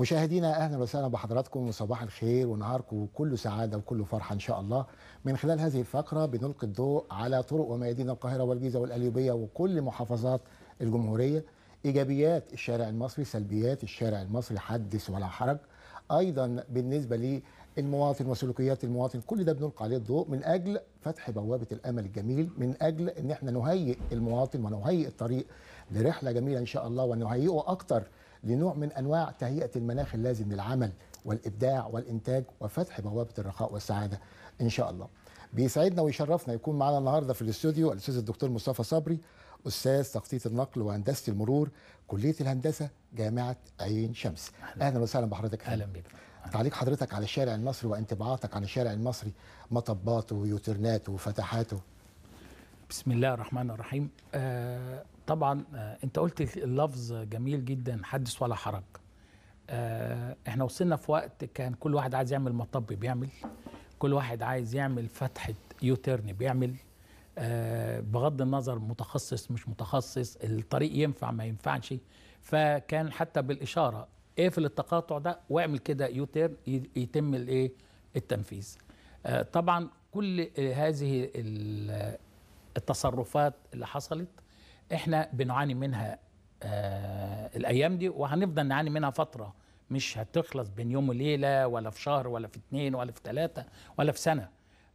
مشاهدينا اهلا وسهلا بحضراتكم وصباح الخير ونهاركم كله سعاده وكله فرحه ان شاء الله من خلال هذه الفقره بنلقي الضوء على طرق وميادين القاهره والجيزه والقليوبيه وكل محافظات الجمهوريه ايجابيات الشارع المصري سلبيات الشارع المصري حدث ولا حرج ايضا بالنسبه للمواطن وسلوكيات المواطن كل ده بنلقي عليه الضوء من اجل فتح بوابه الامل الجميل من اجل ان احنا نهيئ المواطن ونهيئ الطريق لرحله جميله ان شاء الله ونهيئه اكثر لنوع من انواع تهيئه المناخ اللازم للعمل والابداع والانتاج وفتح بوابه الرخاء والسعاده ان شاء الله. بيسعدنا ويشرفنا يكون معنا النهارده في الاستوديو الاستاذ الدكتور مصطفى صبري استاذ تخطيط النقل وهندسه المرور كليه الهندسه جامعه عين شمس. اهلا وسهلا بحضرتك. اهلا بيك. تعليق حضرتك على الشارع المصري وانطباعاتك عن الشارع المصري مطباته ويوترناته وفتحاته. بسم الله الرحمن الرحيم. آه، طبعا آه، انت قلت اللفظ جميل جدا حدث ولا حرج آه، احنا وصلنا في وقت كان كل واحد عايز يعمل مطب بيعمل كل واحد عايز يعمل فتحه يوتيرن بيعمل آه، بغض النظر متخصص مش متخصص الطريق ينفع ما ينفعش فكان حتى بالاشاره اقفل التقاطع ده واعمل كده يوتيرن يتم الايه التنفيذ طبعا كل هذه التصرفات اللي حصلت احنا بنعاني منها آه الايام دي وهنفضل نعاني منها فتره مش هتخلص بين يوم وليله ولا في شهر ولا في اتنين ولا في ثلاثه ولا في سنه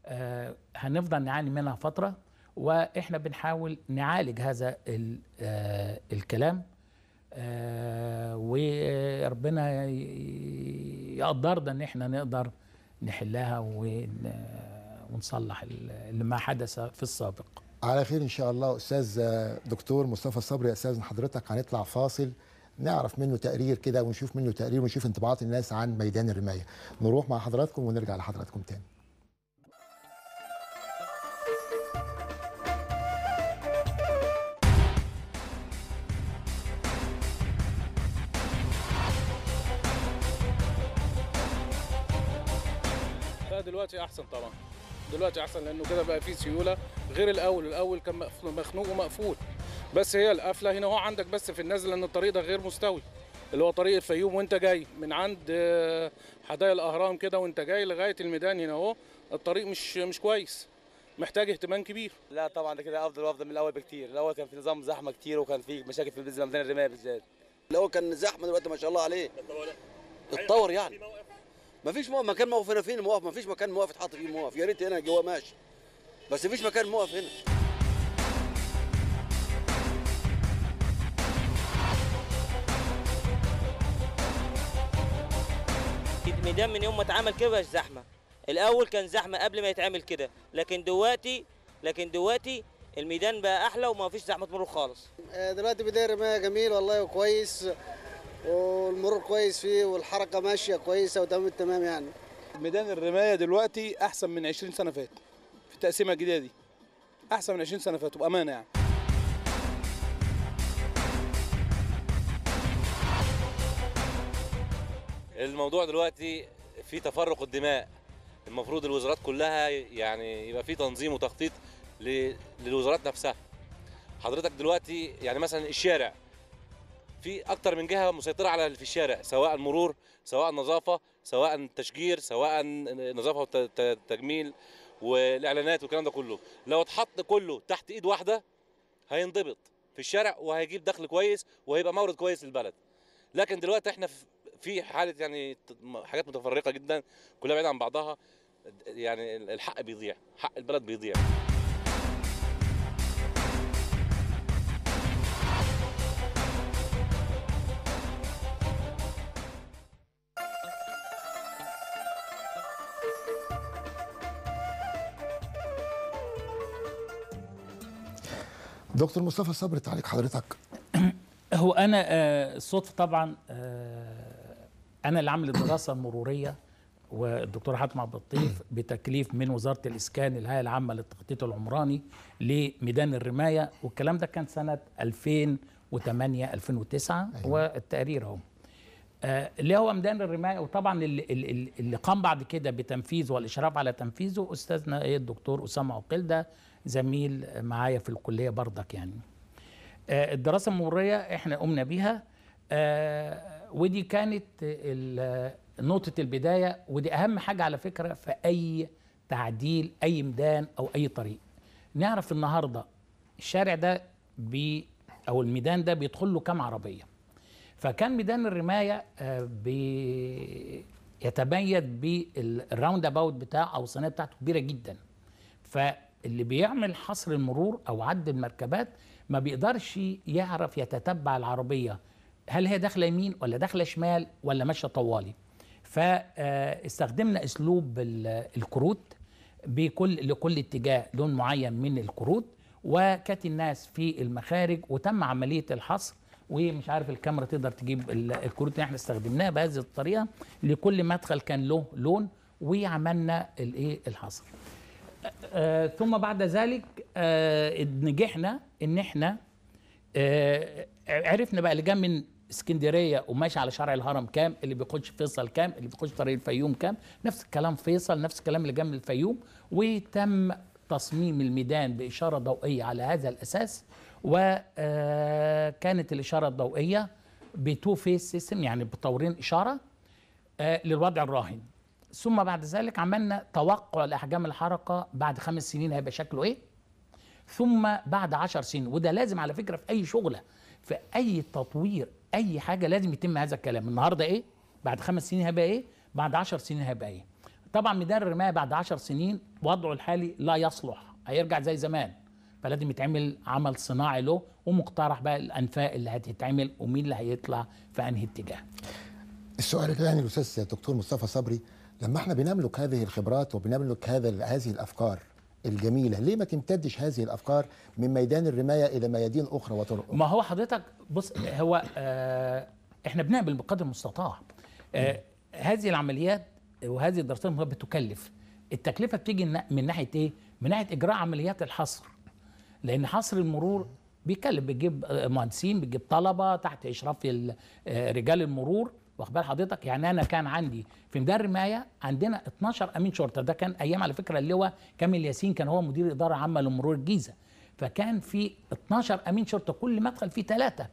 آه هنفضل نعاني منها فتره واحنا بنحاول نعالج هذا آه الكلام آه وربنا يقدرنا ان احنا نقدر نحلها آه، ونصلح اللي ما حدث في السابق على خير ان شاء الله استاذ آه، دكتور مصطفى صبري استاذن حضرتك هنطلع فاصل نعرف منه تقرير كده ونشوف منه تقرير ونشوف انطباعات الناس عن ميدان الرمايه نروح مع حضراتكم ونرجع لحضراتكم تاني دلوقتي احسن طبعا دلوقتي احسن لانه كده بقى في سيوله غير الاول الاول كان مخنوق ومقفول بس هي القفله هنا هو عندك بس في النازله ان الطريق ده غير مستوي اللي هو طريق الفيوم وانت جاي من عند آه، حدائق الاهرام كده وانت جاي لغايه الميدان هنا اهو الطريق مش مش كويس محتاج اهتمام كبير لا طبعا ده كده افضل وافضل من الاول بكتير الاول كان في نظام زحمه كتير وكان في مشاكل في البنزين ميدان الرمايه بالذات الاول كان زحمه دلوقتي ما شاء الله عليه أيوة، اتطور يعني ما فيش مكان موقف هنا فين ما فيش مكان موقف اتحط فيه موقف يا ريت هنا جوه ماشي بس مفيش مكان موقف هنا الميدان من يوم ما اتعمل كده مبقاش زحمه الاول كان زحمه قبل ما يتعمل كده لكن دلوقتي لكن دلوقتي الميدان بقى احلى وما فيش زحمه مرور خالص آه، دلوقتي بدايه ما جميل والله وكويس والمرور كويس فيه والحركه ماشيه كويسه وتمام التمام يعني ميدان الرمايه دلوقتي احسن من 20 سنه فاتت التقسيمه الجديده دي احسن من 20 سنه فاتوا بامانه يعني الموضوع دلوقتي في تفرق الدماء المفروض الوزارات كلها يعني يبقى في تنظيم وتخطيط للوزارات نفسها حضرتك دلوقتي يعني مثلا الشارع في اكتر من جهه مسيطره على في الشارع سواء المرور سواء النظافه سواء التشجير سواء نظافه وتجميل والاعلانات والكلام ده كله لو اتحط كله تحت ايد واحده هينضبط في الشارع وهيجيب دخل كويس وهيبقى مورد كويس للبلد لكن دلوقتي احنا في حاله يعني حاجات متفرقه جدا كلها بعيده عن بعضها يعني الحق بيضيع حق البلد بيضيع دكتور مصطفى صبري تعليق حضرتك هو انا الصدفه آه، طبعا آه، انا اللي عامل الدراسه المروريه والدكتور حاتم عبد اللطيف بتكليف من وزاره الاسكان الهيئه العامه للتخطيط العمراني لميدان الرمايه والكلام ده كان سنه 2008 2009 أيوة. والتقرير اهو آه، اللي هو ميدان الرماية وطبعا اللي, اللي قام بعد كده بتنفيذه والإشراف على تنفيذه أستاذنا إيه، الدكتور أسامة عقيل ده زميل معايا في الكلية برضك يعني آه، الدراسة المورية إحنا قمنا بيها آه، ودي كانت نقطة البداية ودي أهم حاجة على فكرة في أي تعديل أي ميدان أو أي طريق نعرف النهاردة الشارع ده بي أو الميدان ده بيدخل له كام عربية فكان ميدان الرمايه آه، يتبين بالراوند اباوت بتاعه او الصينيه بتاعته كبيره جدا فاللي بيعمل حصر المرور او عد المركبات ما بيقدرش يعرف يتتبع العربيه هل هي داخله يمين ولا داخله شمال ولا ماشيه طوالي فاستخدمنا آه، اسلوب الكروت بكل لكل اتجاه لون معين من الكروت وكانت الناس في المخارج وتم عمليه الحصر ومش عارف الكاميرا تقدر تجيب الكروت اللي احنا استخدمناها بهذه الطريقه لكل مدخل كان له لون وعملنا الايه الحصر آه, أه، ثم بعد ذلك آه نجحنا ان احنا آه عرفنا بقى اللي جاء من اسكندريه وماشي على شارع الهرم كام اللي بيخش فيصل كام اللي بيخش طريق الفيوم كام نفس الكلام فيصل نفس الكلام اللي جاء من الفيوم وتم تصميم الميدان باشاره ضوئيه على هذا الاساس وكانت الإشارة الضوئية بتو فيس سيستم يعني بطورين إشارة آه، للوضع الراهن ثم بعد ذلك عملنا توقع لأحجام الحركة بعد خمس سنين هيبقى شكله إيه ثم بعد عشر سنين وده لازم على فكرة في أي شغلة في أي تطوير أي حاجة لازم يتم هذا الكلام النهاردة إيه بعد خمس سنين هيبقى إيه بعد عشر سنين هيبقى إيه طبعا ميدان الرماية بعد عشر سنين وضعه الحالي لا يصلح هيرجع زي زمان فلازم يتعمل عمل صناعي له ومقترح بقى الانفاق اللي هتتعمل ومين اللي هيطلع في انهي اتجاه السؤال الثاني الاستاذ الدكتور مصطفى صبري لما احنا بنملك هذه الخبرات وبنملك هذا هذه الافكار الجميله ليه ما تمتدش هذه الافكار من ميدان الرمايه الى ميادين اخرى وطرق ما هو حضرتك بص هو آه احنا بنعمل بقدر المستطاع آه هذه العمليات وهذه الدراسات بتكلف التكلفه بتيجي من ناحيه ايه من ناحيه اجراء عمليات الحصر لان حصر المرور بيكلم بتجيب آه، مهندسين بتجيب طلبه تحت اشراف آه، رجال المرور واخبار حضرتك يعني انا كان عندي في مدار رمايه عندنا 12 امين شرطه ده كان ايام على فكره اللواء كامل ياسين كان هو مدير الاداره العامه لمرور الجيزه فكان في 12 امين شرطه كل مدخل فيه ثلاثه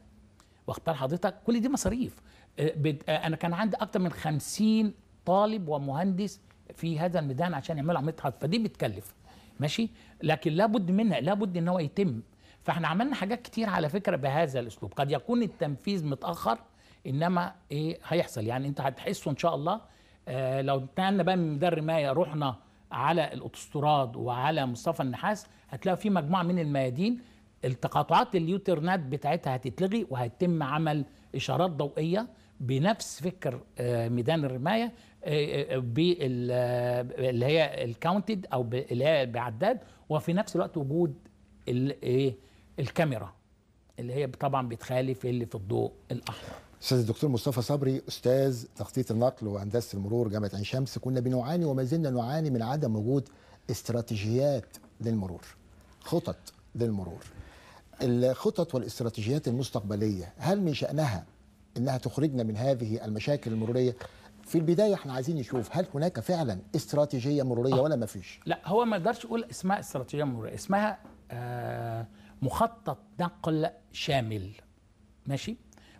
واخد حضرتك كل دي مصاريف آه، انا كان عندي اكتر من 50 طالب ومهندس في هذا الميدان عشان يعملوا عمليه حرب فدي بتكلف ماشي لكن لابد منها لابد ان هو يتم فاحنا عملنا حاجات كتير على فكره بهذا الاسلوب قد يكون التنفيذ متاخر انما ايه هيحصل يعني انت هتحسه ان شاء الله آه لو انتقلنا بقى من مدر مايا رحنا على الاوتوستراد وعلى مصطفى النحاس هتلاقي في مجموعه من الميادين التقاطعات اليوترنات بتاعتها هتتلغي وهيتم عمل اشارات ضوئيه بنفس فكر آه، ميدان الرمايه آه، آه، آه، اللي هي الكاونتد او اللي هي بعداد وفي نفس الوقت وجود الايه الكاميرا اللي هي طبعا بتخالف اللي في الضوء الاحمر استاذ الدكتور مصطفى صبري استاذ تخطيط النقل وهندسه المرور جامعه عين شمس كنا بنعاني وما زلنا نعاني من عدم وجود استراتيجيات للمرور خطط للمرور الخطط والاستراتيجيات المستقبليه هل من شانها انها تخرجنا من هذه المشاكل المروريه في البدايه احنا عايزين نشوف هل هناك فعلا استراتيجيه مروريه آه. ولا ما فيش؟ لا هو ما اقدرش اقول اسمها استراتيجيه مروريه اسمها آه مخطط نقل شامل ماشي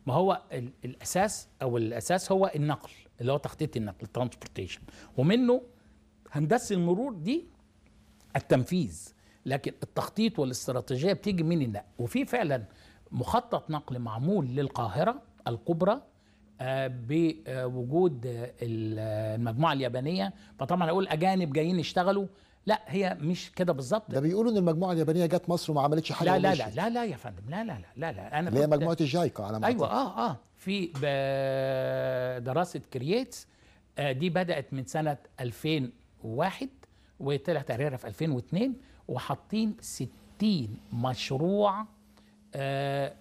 ما هو الاساس او الاساس هو النقل اللي هو تخطيط النقل الترانسبورتيشن ومنه هندسه المرور دي التنفيذ لكن التخطيط والاستراتيجيه بتيجي من النقل وفي فعلا مخطط نقل معمول للقاهره الكبرى آه، بوجود المجموعه اليابانيه فطبعا اقول اجانب جايين يشتغلوا لا هي مش كده بالظبط ده بيقولوا ان المجموعه اليابانيه جت مصر وما عملتش حاجه لا لا لا لا لا يا فندم لا لا لا لا, لا انا اللي هي مجموعه الجايكا على ما ايوه اه اه في دراسه كرييتس آه، دي بدات من سنه 2001 وطلع تقريرها في 2002 وحاطين 60 مشروع آه،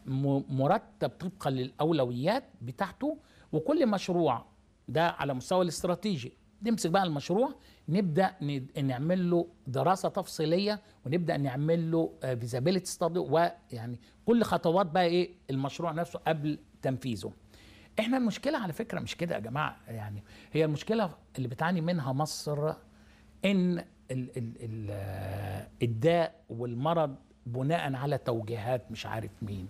مرتب طبقا للاولويات بتاعته وكل مشروع ده على مستوى الاستراتيجي نمسك بقى المشروع نبدا نعمل له دراسه تفصيليه ونبدا نعمل له فيزابيلتي ستادي ويعني كل خطوات بقى ايه المشروع نفسه قبل تنفيذه احنا المشكله على فكره مش كده يا جماعه يعني هي المشكله اللي بتعاني منها مصر ان ال ال ال آه، الداء والمرض بناء على توجيهات مش عارف مين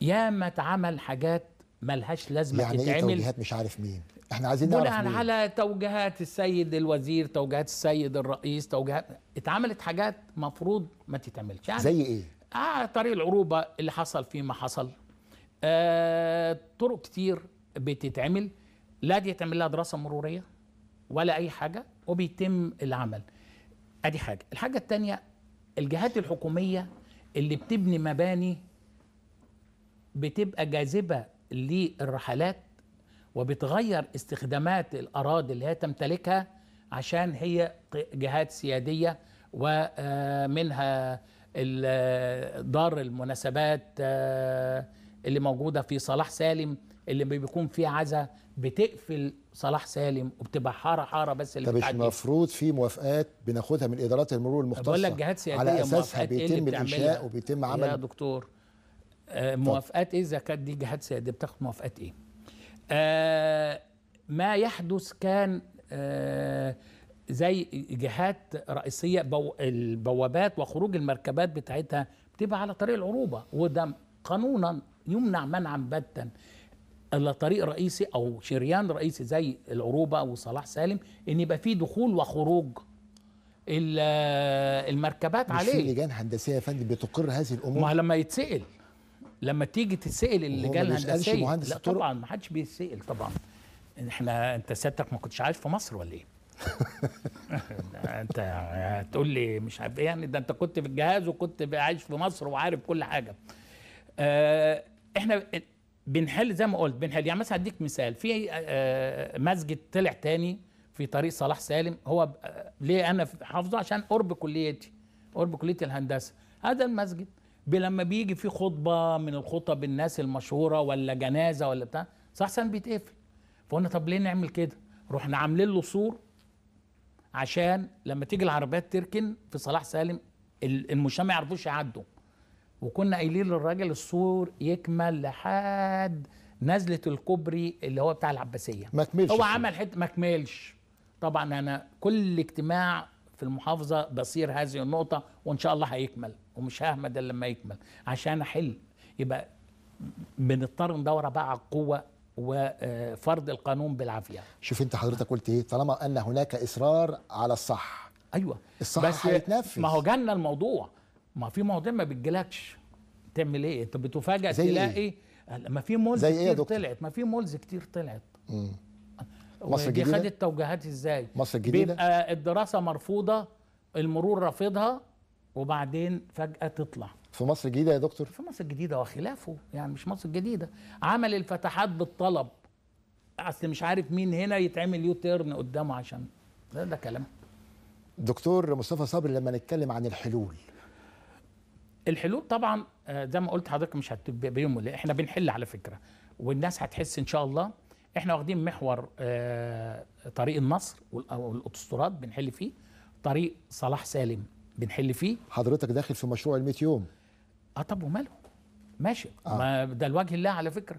ياما اتعمل حاجات ملهاش لازمه يعني إيه تتعمل يعني ايه توجيهات مش عارف مين احنا عايزين نعرف بناء على توجيهات السيد الوزير توجيهات السيد الرئيس توجيهات اتعملت حاجات مفروض ما تتعملش يعني زي ايه آه طريق العروبه اللي حصل فيه ما حصل آه طرق كتير بتتعمل لا دي تعمل لها دراسه مروريه ولا اي حاجه وبيتم العمل ادي حاجه الحاجه الثانيه الجهات الحكوميه اللي بتبني مباني بتبقى جاذبه للرحلات وبتغير استخدامات الاراضي اللي هي تمتلكها عشان هي جهات سياديه ومنها آه، آه، دار المناسبات آه، اللي موجوده في صلاح سالم اللي بيكون فيه عزا بتقفل صلاح سالم وبتبقى حاره حاره بس اللي طب مش المفروض في موافقات بناخدها من ادارات المرور المختصه لك جهات سياديه على اساسها إيه بيتم الانشاء وبيتم عمل يا دكتور آه موافقات ايه اذا كانت دي جهات سياديه بتاخد موافقات ايه؟ آه ما يحدث كان آه زي جهات رئيسيه بو البوابات وخروج المركبات بتاعتها بتبقى على طريق العروبه وده قانونا يمنع منعا باتا طريق رئيسي او شريان رئيسي زي العروبه وصلاح سالم ان يبقى في دخول وخروج المركبات مش عليه في لجان هندسيه يا فندم بتقر هذه الامور ما لما يتسال لما تيجي تتسال اللجان الهندسيه مهندس لا طبعا ما حدش بيتسال طبعا احنا انت سيادتك ما كنتش عايش في مصر ولا ايه؟ انت هتقول لي مش عارف ايه يعني ده انت كنت في الجهاز وكنت عايش في مصر وعارف كل حاجه. آه، احنا بنحل زي ما قلت بنحل يعني مثلا هديك مثال في آه، آه، مسجد طلع تاني في طريق صلاح سالم هو آه، ليه انا حافظه عشان قرب كليتي قرب كليه الهندسه هذا المسجد لما بيجي في خطبه من الخطب الناس المشهوره ولا جنازه ولا بتاع صلاح سالم بيتقفل فقلنا طب ليه نعمل كده رحنا عاملين له سور عشان لما تيجي العربيات تركن في صلاح سالم المجتمع ما يعرفوش يعدوا وكنا قايلين للراجل السور يكمل لحد نزله الكوبري اللي هو بتاع العباسيه ما كملش هو عمل حته ما كملش طبعا انا كل اجتماع في المحافظه بصير هذه النقطه وان شاء الله هيكمل ومش ههمد الا لما يكمل عشان احل يبقى بنضطر ندور بقى على القوه وفرض القانون بالعافيه شوف انت حضرتك قلت ايه طالما ان هناك اصرار على الصح ايوه الصح بس هيتنفذ ما هو جنى الموضوع ما في مواضيع ما بتجيلكش تعمل ايه انت بتفاجئ ايه؟ تلاقي إيه؟ ما في مولز زي ايه كتير إيه طلعت ما في مولز كتير طلعت مصر الجديده دي خدت توجيهات ازاي مصر الجديده بيبقى الدراسه مرفوضه المرور رافضها وبعدين فجاه تطلع في مصر الجديده يا دكتور في مصر الجديده وخلافه يعني مش مصر الجديده عمل الفتحات بالطلب اصل مش عارف مين هنا يتعمل يو تيرن قدامه عشان ده, ده كلام دكتور مصطفى صبري لما نتكلم عن الحلول الحلول طبعا آه، زي ما قلت حضرتك مش هتبقى بيوم وليله احنا بنحل على فكره والناس هتحس ان شاء الله احنا واخدين محور آه، طريق النصر والاسطورات بنحل فيه طريق صلاح سالم بنحل فيه حضرتك داخل في مشروع ال 100 يوم اه طب وماله ماشي آه. ما ده لوجه الله على فكره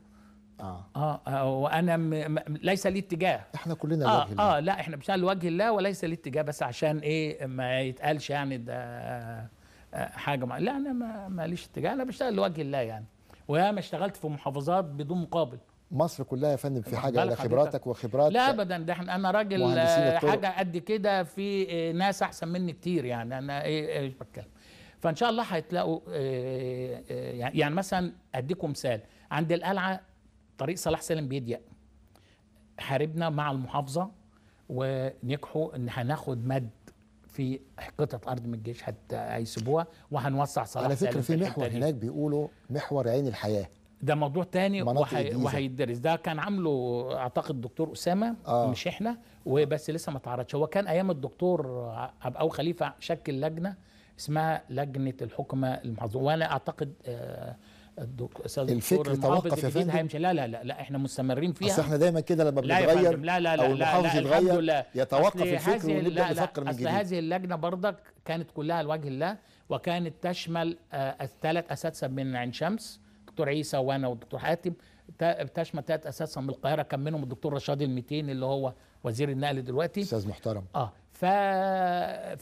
آه. آه, آه وانا م... م... ليس لي اتجاه احنا كلنا آه لوجه الله اه لا احنا مش لوجه الله وليس لي اتجاه بس عشان ايه ما يتقالش يعني ده حاجه مع... لا انا ما ماليش اتجاه انا بشتغل لوجه الله يعني وياما اشتغلت في محافظات بدون مقابل مصر كلها يا فندم في حاجه خبراتك وخبرات لا ابدا ده احنا انا راجل آه، حاجه قد كده في آه، ناس احسن مني كتير يعني انا ايه, إيه، مش بتكلم فان شاء الله هتلاقوا آه، يعني-, يعني مثلا اديكم مثال عند القلعه طريق صلاح سالم بيضيق حاربنا مع المحافظه ونجحوا ان هناخد مد في قطعه ارض من الجيش هيسيبوها وهنوسع صلاح على فكره في محور هناك بيقولوا محور عين الحياه ده موضوع تاني وهيدرس ده كان عامله اعتقد الدكتور اسامه آه. مش احنا وبس لسه ما اتعرضش هو كان ايام الدكتور او خليفه شكل لجنه اسمها لجنه الحكمه المحظوظه وانا اعتقد آه الدكتور الفكر توقف يا فندم هيمشي لا لا لا لا احنا مستمرين فيها اصل احنا دايما كده لما بنتغير لا لا لا او المحافظ يتغير يتوقف الفكر ونبدا نفكر من جديد هذه اللجنه برضك كانت كلها لوجه الله وكانت تشمل آه، الثلاث اساتذه من عين شمس الدكتور عيسى وانا والدكتور حاتم تشمل ثلاث اساتذه من القاهره كان منهم الدكتور رشاد الميتين اللي هو وزير النقل دلوقتي استاذ محترم اه ف...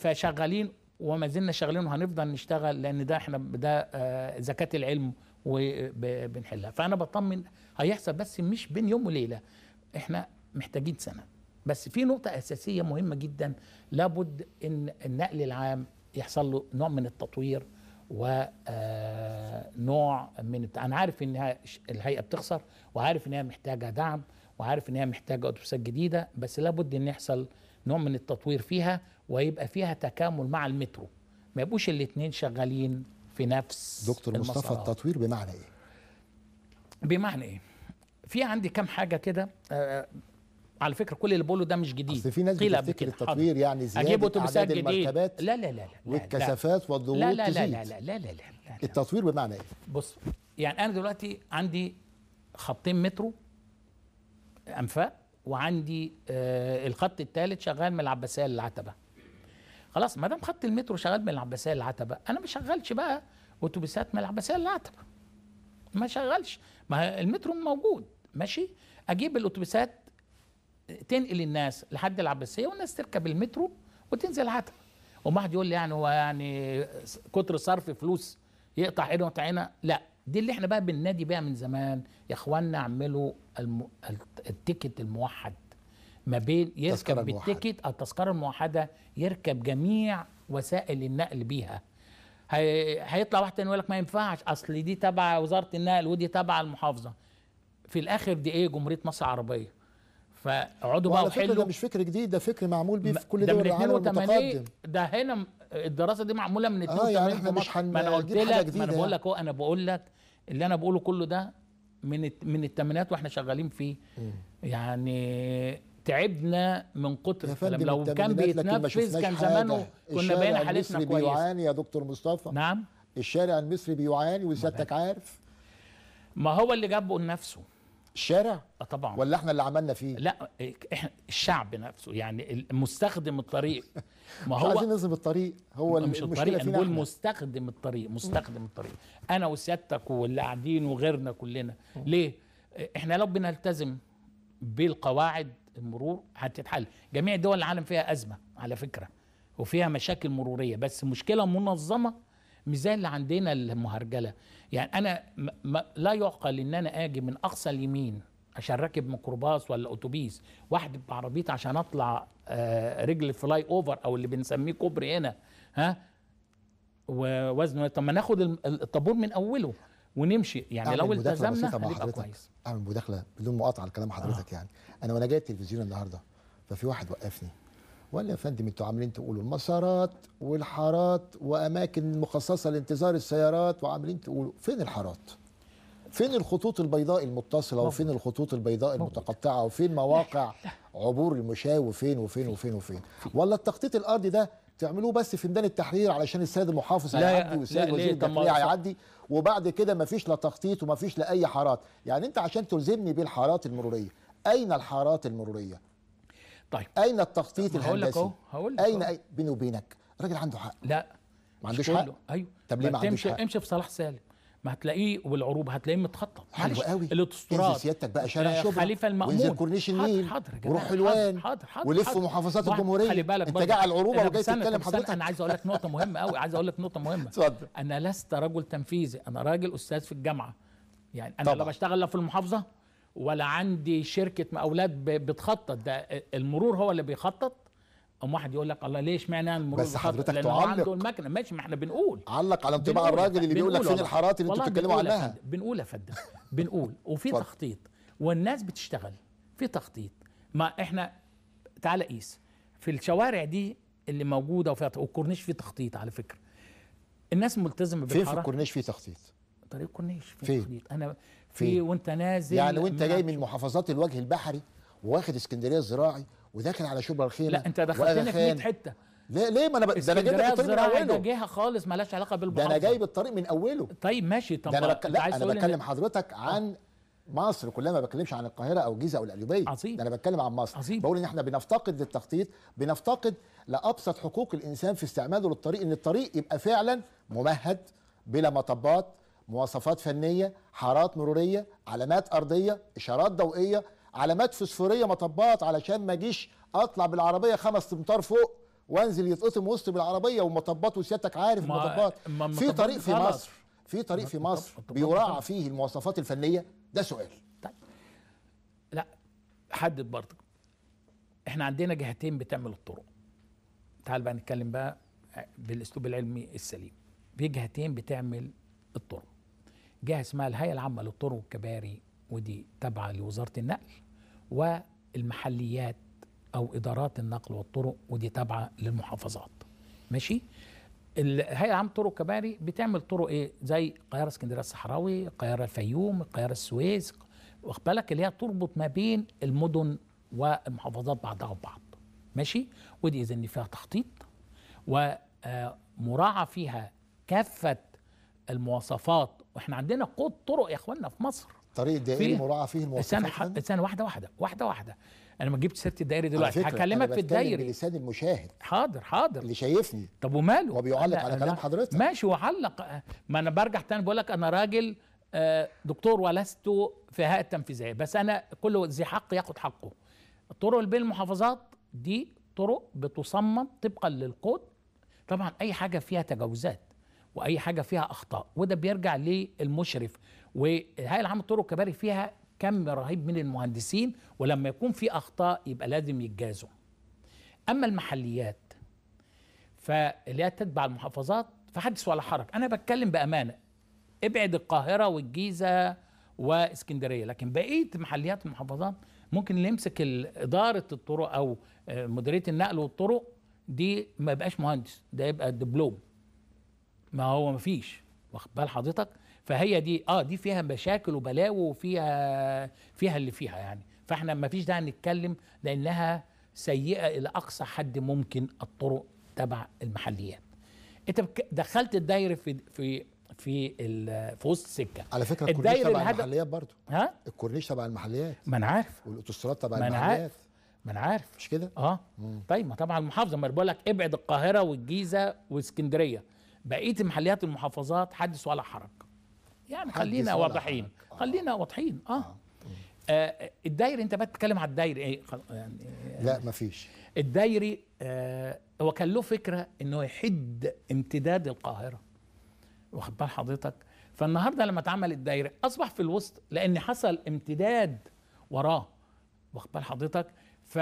فشغالين وما زلنا شغالين وهنفضل نشتغل لان ده احنا ده آه، زكاه العلم وبنحلها فانا بطمن هيحصل بس مش بين يوم وليله احنا محتاجين سنه بس في نقطه اساسيه مهمه جدا لابد ان النقل العام يحصل له نوع من التطوير ونوع آه، من انا عارف ان الهيئه بتخسر وعارف ان هي محتاجه دعم وعارف ان هي محتاجه اتوبيسات جديده بس لابد ان يحصل نوع من التطوير فيها ويبقى فيها تكامل مع المترو ما يبقوش الاثنين شغالين في نفس دكتور المسارات. مصطفى التطوير بمعنى ايه؟ بمعنى ايه؟ في عندي كام حاجه كده على فكره كل اللي بقوله ده مش جديد اصل في ناس بتفتكر التطوير يعني زياده اجيب المركبات لا لا لا لا والكثافات والضغوط لا لا لا لا لا لا لا لا التطوير بمعنى ايه؟ بص يعني انا دلوقتي عندي خطين مترو انفاق وعندي آه الخط الثالث شغال من العباسيه للعتبه خلاص ما دام خط المترو شغال من العباسيه للعتبه انا ما شغلش بقى اتوبيسات من العباسيه للعتبه ما شغلش ما المترو موجود ماشي اجيب الاتوبيسات تنقل الناس لحد العباسيه والناس تركب المترو وتنزل العتبه وما حد يقول لي يعني هو يعني كتر صرف فلوس يقطع هنا ويقطع لا دي اللي احنا بقى بننادي بيها من زمان يا اخوانا اعملوا الم... التيكت الموحد ما بين يركب بالتيكت التذكره الموحده يركب جميع وسائل النقل بيها هيطلع واحد تاني يقول لك ما ينفعش اصل دي تبع وزاره النقل ودي تبع المحافظه في الاخر دي ايه جمهوريه مصر العربيه فاقعدوا بقى وحلوا ده مش فكر جديد ده فكر معمول بيه في كل دول العالم المتقدم ده هنا الدراسه دي معموله من 82 اه يعني احنا مش ما انا قلت لك ما انا بقول يعني. لك اهو انا بقول لك اللي انا بقوله كله ده من من الثمانينات واحنا شغالين فيه يعني تعبنا من كتر الكلام لو كان بيتنفس كان زمانه كنا بين حالتنا كويس بيعاني يا دكتور مصطفى نعم الشارع المصري بيعاني وسيادتك عارف ما هو اللي جابه لنفسه الشارع آه طبعا ولا احنا اللي عملنا فيه لا احنا الشعب نفسه يعني مستخدم الطريق ما هو عايزين نظم الطريق هو مش الطريق انا بقول مستخدم الطريق مستخدم الطريق انا وسيادتك واللي قاعدين وغيرنا كلنا ليه احنا لو بنلتزم بالقواعد المرور هتتحل جميع دول العالم فيها أزمة على فكرة وفيها مشاكل مرورية بس مشكلة منظمة مش اللي عندنا المهرجله يعني انا م- م- لا يعقل ان انا اجي من اقصى اليمين عشان راكب ميكروباص ولا اتوبيس واحد بعربيته عشان اطلع آه رجل فلاي اوفر او اللي بنسميه كوبري هنا ها ووزنه طب ما ناخد الطابور من اوله ونمشي يعني لو التزمنا هنبقى كويس اعمل مداخله بدون مقاطعه لكلام حضرتك آه. يعني انا وانا جاي التلفزيون النهارده ففي واحد وقفني وقال لي يا فندم انتوا عاملين تقولوا المسارات والحارات واماكن مخصصه لانتظار السيارات وعاملين تقولوا فين الحارات؟ فين الخطوط البيضاء المتصله موجود. وفين الخطوط البيضاء موجود. المتقطعه وفين مواقع عبور المشاة وفين وفين وفين, وفين. ولا التخطيط الارضي ده تعملوه بس في ميدان التحرير علشان السيد المحافظ هيعدي والسيد وزير الداخليه هيعدي وبعد كده مفيش لا تخطيط ومفيش لأي حارات يعني انت عشان تلزمني بالحارات المروريه اين الحارات المروريه طيب اين التخطيط الهندسي هقول لك اين أي... بيني وبينك الراجل عنده حق لا ما عندوش حق ايوه طب ليه ما عندوش حق امشي في صلاح سالم ما هتلاقيه والعروب هتلاقيه متخطط حلو قوي الاسطورات سيادتك بقى شارع آه، شبرا خليفه المأمون وانزل كورنيش النيل حاضر وروح حلوان حاضر حاضر ولف محافظات الجمهوريه خلي بالك انت جاي على العروبه وجاي تتكلم حضرتك انا عايز اقول لك نقطه مهمه قوي عايز اقول لك نقطه مهمه اتفضل انا لست رجل تنفيذي انا راجل استاذ في الجامعه يعني انا لا بشتغل لا في المحافظه ولا عندي شركه مقاولات بتخطط ده المرور هو اللي بيخطط ام واحد يقول لك الله ليش معنى المرور بس حضرتك لأن تعلق عنده المكنه ماشي ما احنا بنقول علق على انطباع الراجل اللي بيقول لك فين الحارات اللي انتوا بتتكلموا عنها بنقول يا فندم بنقول وفي تخطيط والناس بتشتغل في تخطيط ما احنا تعال قيس في الشوارع دي اللي موجوده وفيها والكورنيش في تخطيط على فكره الناس ملتزمه بالحاره فين في الكورنيش في تخطيط طريق الكورنيش في تخطيط انا في وانت نازل يعني وانت جاي من محافظات الوجه البحري واخد اسكندريه الزراعي وده كان على شبرا الخيمه لا انت دخلتني في 100 حته ليه ليه ما انا ب... ده انا جايب الطريق من اوله جهه خالص مالهاش علاقه بالمحافظه ده انا جايب الطريق من اوله طيب ماشي طب ده انا بك... لا انا بتكلم إن... حضرتك عن مصر كلها ما بتكلمش عن القاهره او الجيزه او القليوبيه عظيم ده انا بتكلم عن مصر عظيم بقول ان احنا بنفتقد للتخطيط بنفتقد لابسط حقوق الانسان في استعماله للطريق ان الطريق يبقى فعلا ممهد بلا مطبات مواصفات فنيه حارات مروريه علامات ارضيه اشارات ضوئيه علامات فوسفوريه مطبات علشان ما اجيش اطلع بالعربيه خمس امتار فوق وانزل يتقطم وسط بالعربيه ومطبات وسيادتك عارف المطبات في طريق في مصر في طريق في مصر بيراعى فيه المواصفات الفنيه ده سؤال طيب لا حدد برضك احنا عندنا جهتين بتعمل الطرق تعال بقى نتكلم بقى بالاسلوب العلمي السليم في جهتين بتعمل الطرق جهه اسمها الهيئه العامه للطرق والكباري ودي تابعه لوزاره النقل والمحليات او ادارات النقل والطرق ودي تابعه للمحافظات ماشي الهيئه العامه للطرق والكباري بتعمل طرق ايه زي قياره اسكندريه الصحراوي قياره الفيوم قياره السويس واخد بالك اللي هي تربط ما بين المدن والمحافظات بعضها ببعض ماشي ودي اذا فيها تخطيط ومراعاه فيها كافه المواصفات واحنا عندنا قوة طرق يا اخوانا في مصر طريق دائري مراعى فيه الموظفين استنى واحده واحده واحده واحده انا ما جبت سيره الدائري دلوقتي هكلمك في الدائري بلسان المشاهد حاضر حاضر اللي شايفني طب وماله هو بيعلق على كلام حضرتك ماشي وعلق ما انا برجع تاني بقول لك انا راجل آه، دكتور ولست في هيئه تنفيذيه بس انا كل ذي حق ياخد حقه الطرق بين المحافظات دي طرق بتصمم طبقا للقود طبعا اي حاجه فيها تجاوزات واي حاجه فيها اخطاء وده بيرجع للمشرف وهيئه العام للطرق الكباري فيها كم رهيب من المهندسين ولما يكون في اخطاء يبقى لازم يتجازوا اما المحليات فاللي هي تتبع المحافظات فحدث ولا حرج انا بتكلم بامانه ابعد القاهره والجيزه واسكندريه لكن بقيه محليات المحافظات ممكن اللي يمسك اداره الطرق او آه، مديريه النقل والطرق دي ما يبقاش مهندس ده يبقى دبلوم ما هو ما فيش واخد بال حضرتك فهي دي اه دي فيها مشاكل وبلاوي وفيها فيها اللي فيها يعني فاحنا ما فيش داعي نتكلم لانها سيئه الى اقصى حد ممكن الطرق تبع المحليات انت دخلت الدايره في في في في وسط السكه على فكره الكورنيش تبع الهدف... المحليات برضه ها الكورنيش تبع المحليات ما انا عارف والاوتوستراد تبع ما المحليات عارف. ما انا عارف مش كده اه مم. طيب ما طبعا المحافظه ما بقول لك ابعد القاهره والجيزه واسكندريه بقيه المحليات المحافظات حدث ولا حرج يعني خلينا واضحين آه. خلينا واضحين اه, آه. آه الدايري انت بقى بتتكلم على الدايري ايه يعني لا مفيش الدايري آه هو كان له فكره انه يحد امتداد القاهره واخد بال حضرتك فالنهارده لما اتعمل الدايري اصبح في الوسط لان حصل امتداد وراه واخد بال حضرتك ف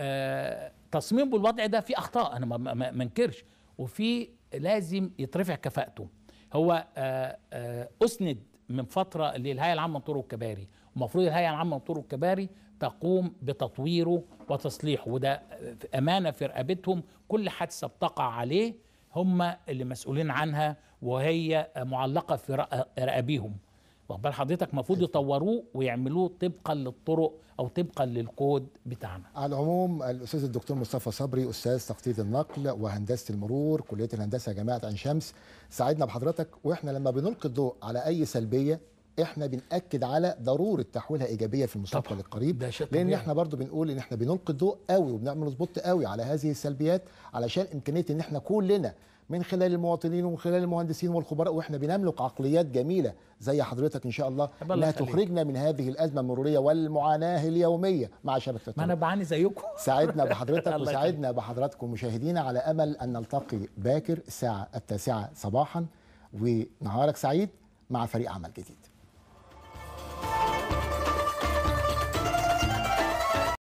آه، تصميم بالوضع ده فيه اخطاء انا ما منكرش وفي لازم يترفع كفاءته هو آه، آه، اسند من فتره للهيئه العامه للطرق والكباري المفروض الهيئه العامه للطرق والكباري تقوم بتطويره وتصليحه وده امانه في رقبتهم كل حادثه بتقع عليه هم اللي مسؤولين عنها وهي معلقه في رقابيهم واخبار حضرتك المفروض يطوروه ويعملوه طبقا للطرق او طبقا للكود بتاعنا. على العموم الاستاذ الدكتور مصطفى صبري استاذ تخطيط النقل وهندسه المرور كليه الهندسه جامعه عين شمس ساعدنا بحضرتك واحنا لما بنلقي الضوء على اي سلبيه احنا بناكد على ضروره تحويلها ايجابيه في المستقبل القريب لان احنا برضو بنقول ان احنا بنلقي الضوء قوي وبنعمل سبوت قوي على هذه السلبيات علشان امكانيه ان احنا كلنا من خلال المواطنين ومن خلال المهندسين والخبراء واحنا بنملك عقليات جميله زي حضرتك ان شاء الله لا تخرجنا من هذه الازمه المروريه والمعاناه اليوميه مع شبكه ما انا بعاني زيكم ساعدنا بحضرتك وساعدنا بحضراتكم مشاهدينا على امل ان نلتقي باكر الساعه التاسعه صباحا ونهارك سعيد مع فريق عمل جديد